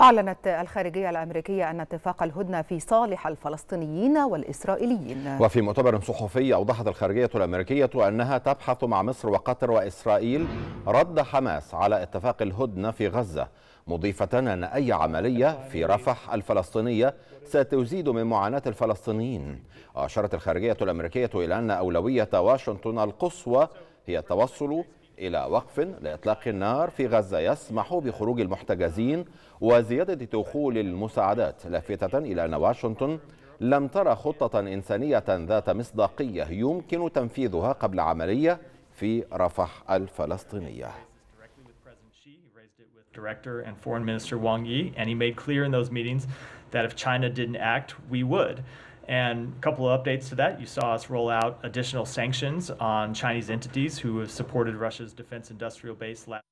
أعلنت الخارجية الأمريكية أن اتفاق الهدنة في صالح الفلسطينيين والإسرائيليين وفي مؤتمر صحفي أوضحت الخارجية الأمريكية أنها تبحث مع مصر وقطر وإسرائيل رد حماس على اتفاق الهدنة في غزة مضيفة أن أي عملية في رفح الفلسطينية ستزيد من معاناة الفلسطينيين أشارت الخارجية الأمريكية إلى أن أولوية واشنطن القصوى هي التوصل إلى وقف لإطلاق النار في غزة يسمح بخروج المحتجزين وزيادة دخول المساعدات لافتة إلى أن واشنطن لم ترى خطة إنسانية ذات مصداقية يمكن تنفيذها قبل عملية في رفح الفلسطينية Director and Foreign Minister Wang Yi, and he made clear in those meetings that if China didn't act, we would. And a couple of updates to that. You saw us roll out additional sanctions on Chinese entities who have supported Russia's defense industrial base last.